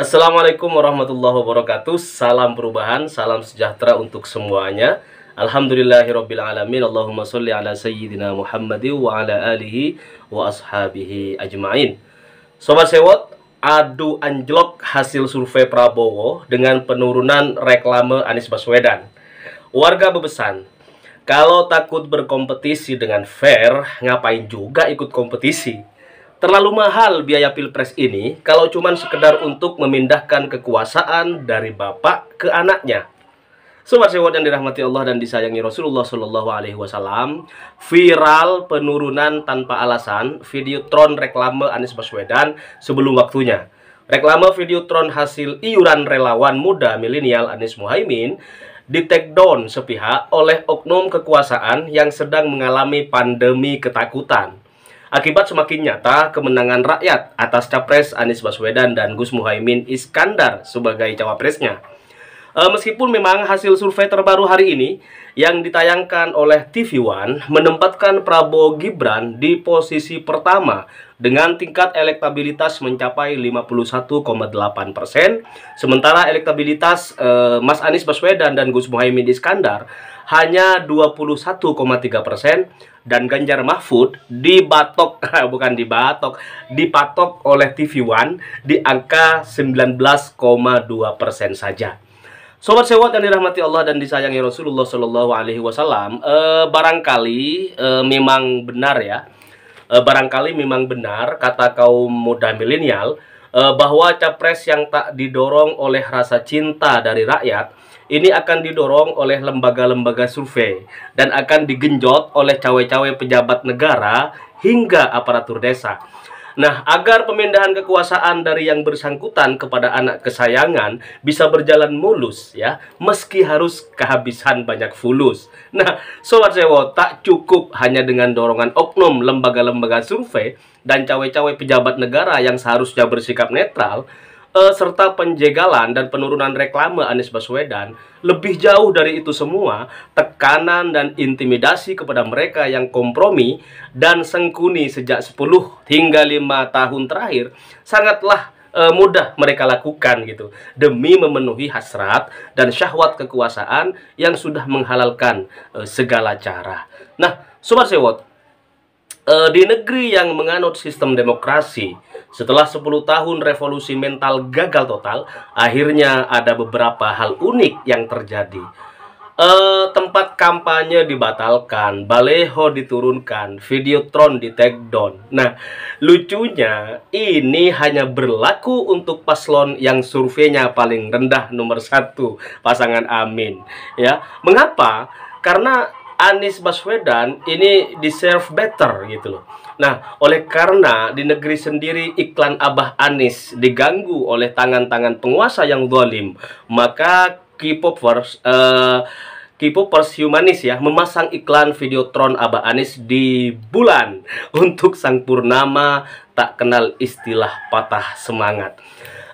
Assalamualaikum warahmatullahi wabarakatuh. Salam perubahan, salam sejahtera untuk semuanya. Alhamdulillahirrabbilalamin Allahumma salli ala sayyidina Muhammad wa ala alihi wa ashabihi ajmain. Sobat Sewot, adu anjlok hasil survei Prabowo dengan penurunan reklame Anies Baswedan. Warga bebesan, kalau takut berkompetisi dengan fair, ngapain juga ikut kompetisi? Terlalu mahal biaya pilpres ini kalau cuman sekedar untuk memindahkan kekuasaan dari bapak ke anaknya. Sobat sewot yang dirahmati Allah dan disayangi Rasulullah Shallallahu Alaihi Wasallam, viral penurunan tanpa alasan video tron reklame Anies Baswedan sebelum waktunya. Reklame video tron hasil iuran relawan muda milenial Anies Muhaimin di take down sepihak oleh oknum kekuasaan yang sedang mengalami pandemi ketakutan akibat semakin nyata kemenangan rakyat atas capres Anies Baswedan dan Gus Muhaymin Iskandar sebagai cawapresnya. E, meskipun memang hasil survei terbaru hari ini yang ditayangkan oleh TV One menempatkan Prabowo Gibran di posisi pertama dengan tingkat elektabilitas mencapai 51,8 persen. Sementara elektabilitas eh, Mas Anies Baswedan dan Gus Muhaymin Iskandar hanya 21,3 persen dan Ganjar Mahfud dibatok bukan dibatok dipatok oleh TV One di angka 19,2 persen saja. Sobat sewot yang dirahmati Allah dan disayangi Rasulullah Shallallahu Alaihi Wasallam, eh, barangkali eh, memang benar ya Eh, barangkali memang benar kata kaum muda milenial eh, bahwa capres yang tak didorong oleh rasa cinta dari rakyat ini akan didorong oleh lembaga-lembaga survei dan akan digenjot oleh cawe-cawe pejabat negara hingga aparatur desa. Nah, agar pemindahan kekuasaan dari yang bersangkutan kepada anak kesayangan bisa berjalan mulus ya, meski harus kehabisan banyak fulus. Nah, sobat sewo, tak cukup hanya dengan dorongan oknum lembaga-lembaga survei dan cawe-cawe pejabat negara yang seharusnya bersikap netral, uh, serta penjegalan dan penurunan reklame Anies Baswedan, lebih jauh dari itu semua, tekanan dan intimidasi kepada mereka yang kompromi dan sengkuni sejak 10 hingga 5 tahun terakhir sangatlah uh, mudah mereka lakukan gitu demi memenuhi hasrat dan syahwat kekuasaan yang sudah menghalalkan uh, segala cara. Nah, sobat sewot, Eh, di negeri yang menganut sistem demokrasi setelah 10 tahun revolusi mental gagal total akhirnya ada beberapa hal unik yang terjadi Uh, tempat kampanye dibatalkan baleho diturunkan videotron di take down nah lucunya ini hanya berlaku untuk paslon yang surveinya paling rendah nomor satu pasangan amin ya mengapa karena Anies Baswedan ini deserve better gitu loh. Nah, oleh karena di negeri sendiri iklan Abah Anis diganggu oleh tangan-tangan penguasa yang zalim, maka K-popers uh, K-popers humanis ya memasang iklan videotron Abah Anis di bulan untuk sang purnama tak kenal istilah patah semangat.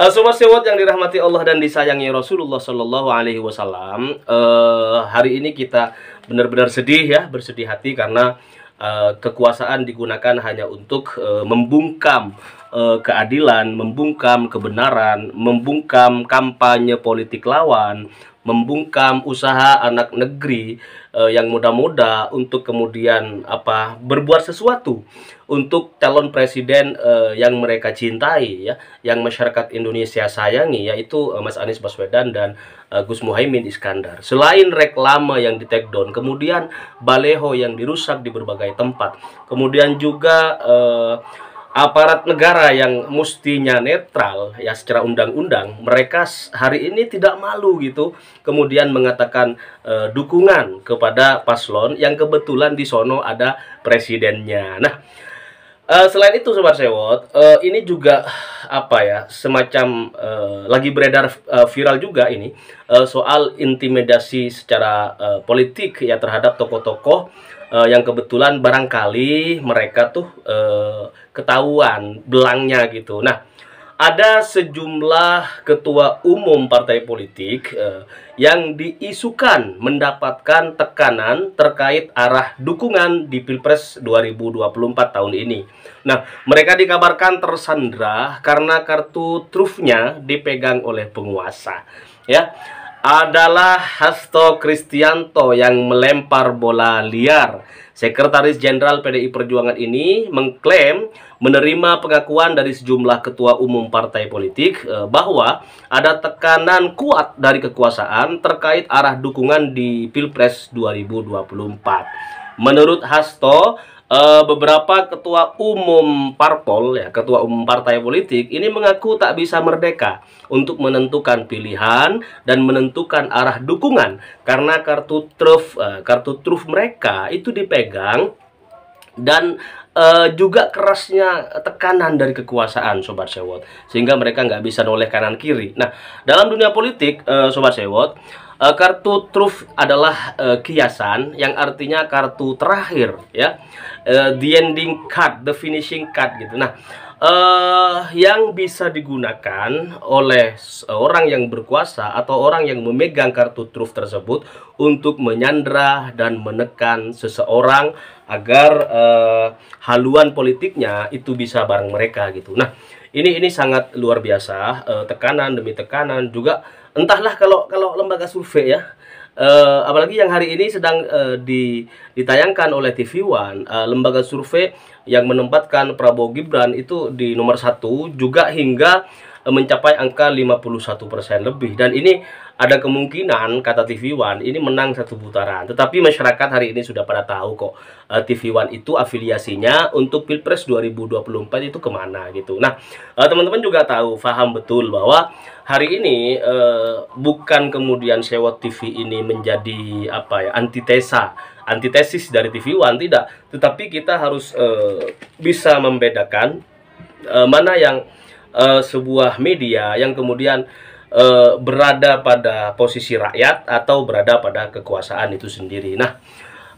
Semua eh, Sobat sewot yang dirahmati Allah dan disayangi Rasulullah Shallallahu Alaihi Wasallam, eh, hari ini kita benar-benar sedih ya, bersedih hati karena uh, kekuasaan digunakan hanya untuk uh, membungkam uh, keadilan, membungkam kebenaran, membungkam kampanye politik lawan, membungkam usaha anak negeri uh, yang muda-muda untuk kemudian apa berbuat sesuatu untuk calon presiden uh, yang mereka cintai ya, yang masyarakat Indonesia sayangi yaitu uh, Mas Anies Baswedan dan uh, Gus Muhaimin Iskandar. Selain reklama yang di take down, kemudian baleho yang dirusak di berbagai tempat, kemudian juga uh, aparat negara yang mestinya netral ya secara undang-undang mereka hari ini tidak malu gitu kemudian mengatakan e, dukungan kepada paslon yang kebetulan di sono ada presidennya. Nah, Eh, selain itu Sobat Sewot, uh, ini juga apa ya, semacam uh, lagi beredar uh, viral juga ini uh, soal intimidasi secara uh, politik ya terhadap tokoh-tokoh uh, yang kebetulan barangkali mereka tuh uh, ketahuan belangnya gitu. Nah, ada sejumlah ketua umum partai politik eh, yang diisukan mendapatkan tekanan terkait arah dukungan di Pilpres 2024 tahun ini. Nah, mereka dikabarkan tersandra karena kartu trufnya dipegang oleh penguasa. Ya, adalah Hasto Kristianto yang melempar bola liar Sekretaris Jenderal PDI Perjuangan ini mengklaim menerima pengakuan dari sejumlah ketua umum partai politik eh, bahwa ada tekanan kuat dari kekuasaan terkait arah dukungan di Pilpres 2024. Menurut Hasto, uh, beberapa ketua umum parpol ya ketua umum partai politik ini mengaku tak bisa merdeka untuk menentukan pilihan dan menentukan arah dukungan karena kartu truf uh, kartu truf mereka itu dipegang dan uh, juga kerasnya tekanan dari kekuasaan sobat sewot sehingga mereka nggak bisa noleh kanan kiri nah dalam dunia politik uh, sobat sewot eh, kartu truf adalah uh, kiasan yang artinya kartu terakhir ya uh, the ending card the finishing card gitu nah uh, yang bisa digunakan oleh orang yang berkuasa atau orang yang memegang kartu truf tersebut untuk menyandra dan menekan seseorang agar uh, haluan politiknya itu bisa bareng mereka gitu. Nah, ini ini sangat luar biasa uh, tekanan demi tekanan juga entahlah kalau kalau lembaga survei ya uh, apalagi yang hari ini sedang uh, di, ditayangkan oleh TV One, uh, lembaga survei yang menempatkan Prabowo Gibran itu di nomor satu juga hingga Eh, mencapai angka 51% lebih dan ini ada kemungkinan kata TV One ini menang satu putaran tetapi masyarakat hari ini sudah pada tahu kok eh, TV One itu afiliasinya untuk Pilpres 2024 itu kemana gitu nah eh, teman-teman juga tahu paham betul bahwa hari ini bukan kemudian sewa TV ini menjadi apa ya antitesa antitesis dari TV One tidak tetapi kita harus bisa membedakan mana yang uh, sebuah media yang kemudian uh, berada pada posisi rakyat atau berada pada kekuasaan itu sendiri. Nah,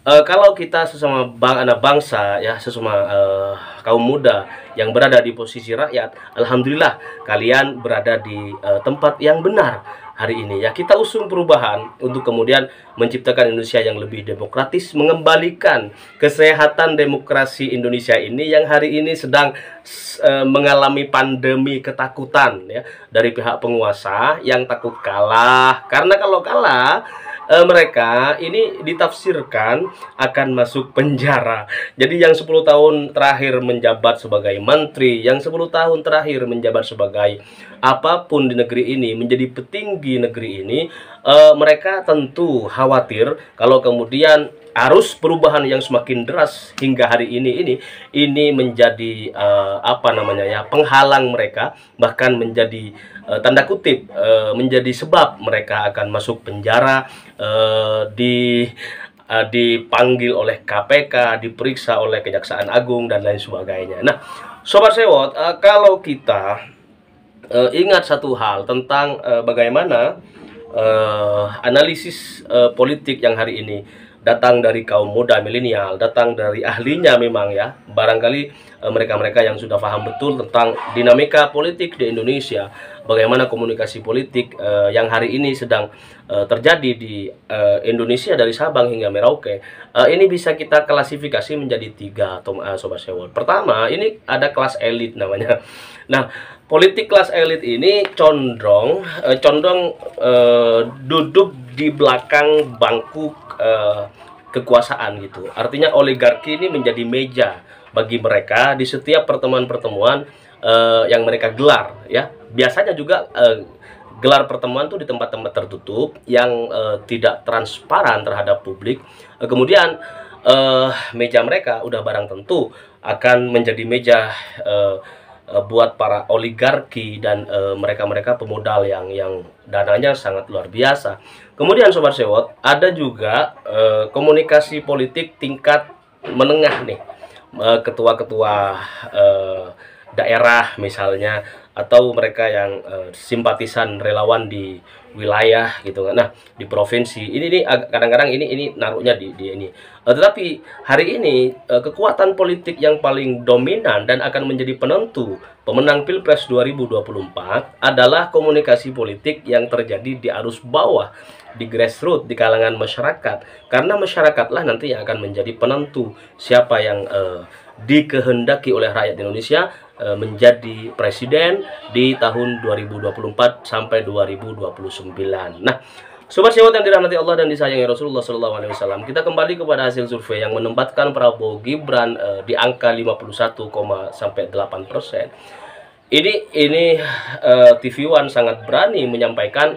uh, kalau kita sesama bang anak bangsa ya sesama uh, kaum muda yang berada di posisi rakyat, alhamdulillah kalian berada di uh, tempat yang benar hari ini ya kita usung perubahan untuk kemudian menciptakan Indonesia yang lebih demokratis mengembalikan kesehatan demokrasi Indonesia ini yang hari ini sedang e, mengalami pandemi ketakutan ya dari pihak penguasa yang takut kalah karena kalau kalah Eh, mereka ini ditafsirkan akan masuk penjara. Jadi yang 10 tahun terakhir menjabat sebagai menteri, yang 10 tahun terakhir menjabat sebagai apapun di negeri ini, menjadi petinggi negeri ini e, mereka tentu khawatir kalau kemudian arus perubahan yang semakin deras hingga hari ini ini ini menjadi uh, apa namanya ya penghalang mereka bahkan menjadi uh, tanda kutip uh, menjadi sebab mereka akan masuk penjara uh, di dipanggil oleh KPK diperiksa oleh Kejaksaan Agung dan lain sebagainya. Nah, sobat sewot kalau kita ingat satu hal tentang bagaimana uh, analisis uh, politik yang hari ini datang dari kaum muda milenial, datang dari ahlinya memang ya. Barangkali eh, mereka-mereka yang sudah paham betul tentang dinamika politik di Indonesia, bagaimana komunikasi politik uh, yang hari ini sedang uh, terjadi di uh, Indonesia dari Sabang hingga Merauke. ini bisa kita klasifikasi menjadi tiga, Tom, Sobat Sewol. Pertama, ini ada kelas elit namanya. Nah, politik kelas elit ini condong eh, condong eh, duduk di belakang bangku eh, kekuasaan gitu. Artinya oligarki ini menjadi meja bagi mereka di setiap pertemuan-pertemuan uh, yang mereka gelar ya biasanya juga uh, gelar pertemuan tuh di tempat-tempat tertutup yang uh, tidak transparan terhadap publik uh, kemudian uh, meja mereka udah barang tentu akan menjadi meja uh, Eh, buat para oligarki dan eh, mereka-mereka uh, pemodal yang yang dananya sangat luar biasa. Kemudian sobat sewot, ada juga uh, komunikasi politik tingkat menengah nih. Ketua-ketua uh, uh, daerah misalnya atau mereka yang uh, simpatisan relawan di wilayah gitu kan. Nah, di provinsi ini ini kadang-kadang ini ini naruhnya di, di ini. Uh, tetapi hari ini uh, kekuatan politik yang paling dominan dan akan menjadi penentu pemenang Pilpres 2024 adalah komunikasi politik yang terjadi di arus bawah, di grassroots, di kalangan masyarakat. Karena masyarakatlah nanti yang akan menjadi penentu siapa yang uh, dikehendaki oleh rakyat Indonesia e, menjadi presiden di tahun 2024 sampai 2029. Nah, Sobat sewot yang dirahmati Allah dan disayangi Rasulullah Shallallahu Alaihi Wasallam, kita kembali kepada hasil survei yang menempatkan Prabowo Gibran e, di angka 51, sampai 8 persen. Ini ini e, TV One sangat berani menyampaikan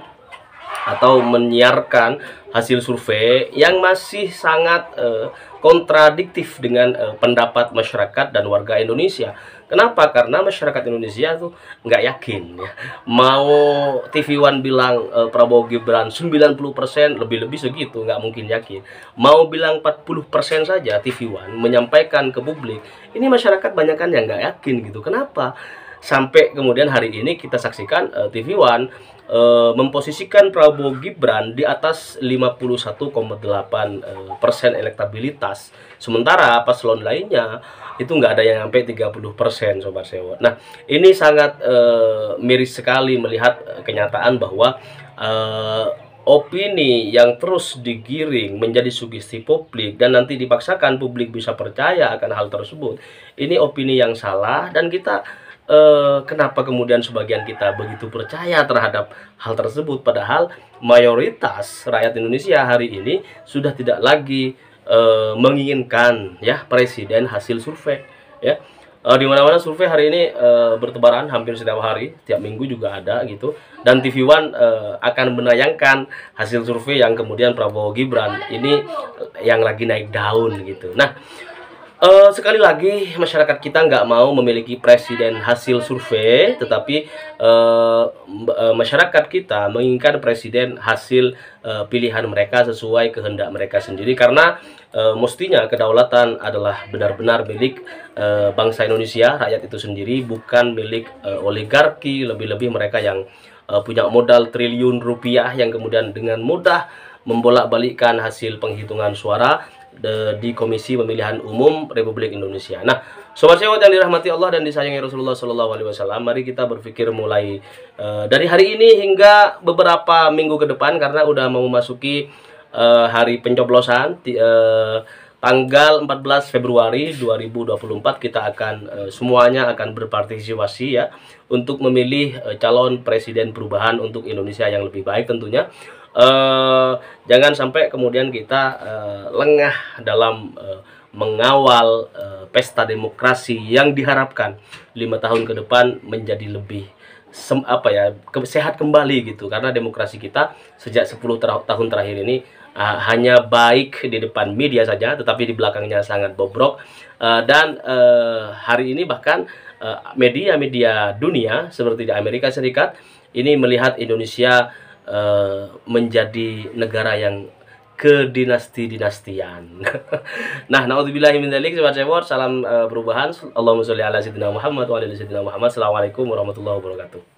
atau menyiarkan hasil survei yang masih sangat uh, kontradiktif dengan uh, pendapat masyarakat dan warga Indonesia. Kenapa? Karena masyarakat Indonesia tuh nggak yakin ya. Mau TV One bilang uh, Prabowo Gibran 90% lebih-lebih segitu nggak mungkin yakin. Mau bilang 40% saja TV One menyampaikan ke publik. Ini masyarakat banyak kan yang nggak yakin gitu. Kenapa? Sampai kemudian hari ini kita saksikan uh, TV One uh, memposisikan Prabowo Gibran di atas 51,8 uh, eh, persen elektabilitas, sementara paslon lainnya itu nggak ada yang sampai 30 persen, sobat sewa. Nah, ini sangat uh, miris sekali melihat kenyataan bahwa uh, opini yang terus digiring menjadi sugesti publik dan nanti dipaksakan publik bisa percaya akan hal tersebut. Ini opini yang salah dan kita eh, kenapa kemudian sebagian kita begitu percaya terhadap hal tersebut padahal mayoritas rakyat Indonesia hari ini sudah tidak lagi eh, menginginkan ya presiden hasil survei ya eh, di mana-mana survei hari ini eh, bertebaran hampir setiap hari, tiap minggu juga ada gitu. Dan TV One uh, akan menayangkan hasil survei yang kemudian Prabowo Gibran ini eh, yang lagi naik daun gitu. Nah, Uh, sekali lagi masyarakat kita nggak mau memiliki presiden hasil survei, tetapi uh, masyarakat kita menginginkan presiden hasil uh, pilihan mereka sesuai kehendak mereka sendiri karena uh, mestinya kedaulatan adalah benar-benar milik uh, bangsa Indonesia, rakyat itu sendiri, bukan milik uh, oligarki, lebih-lebih mereka yang uh, punya modal triliun rupiah yang kemudian dengan mudah membolak-balikkan hasil penghitungan suara de, di Komisi Pemilihan Umum Republik Indonesia. Nah, sobat sewot yang dirahmati Allah dan disayangi Rasulullah Shallallahu Alaihi Wasallam, mari kita berpikir mulai uh, dari hari ini hingga beberapa minggu ke depan karena udah mau memasuki uh, eh, hari pencoblosan. Uh, tanggal 14 Februari 2024 kita akan e, semuanya akan berpartisipasi ya untuk memilih e, calon presiden perubahan untuk Indonesia yang lebih baik tentunya eh, jangan sampai kemudian kita eh, lengah dalam eh, mengawal eh, pesta demokrasi yang diharapkan lima tahun ke depan menjadi lebih sem, apa ya ke, sehat kembali gitu karena demokrasi kita sejak 10 ter tahun terakhir ini uh, hanya baik di depan media saja tetapi di belakangnya sangat bobrok uh, dan uh, hari ini bahkan media-media uh, dunia seperti di Amerika Serikat ini melihat Indonesia Eh, menjadi negara yang kedinasti-dinastian. nah, naudzubillahi min dzalik, sahabat cebor, salam eh, perubahan. Allahumma sholli ala sayyidina Muhammad wa ala sayyidina Muhammad. Assalamualaikum warahmatullahi wabarakatuh.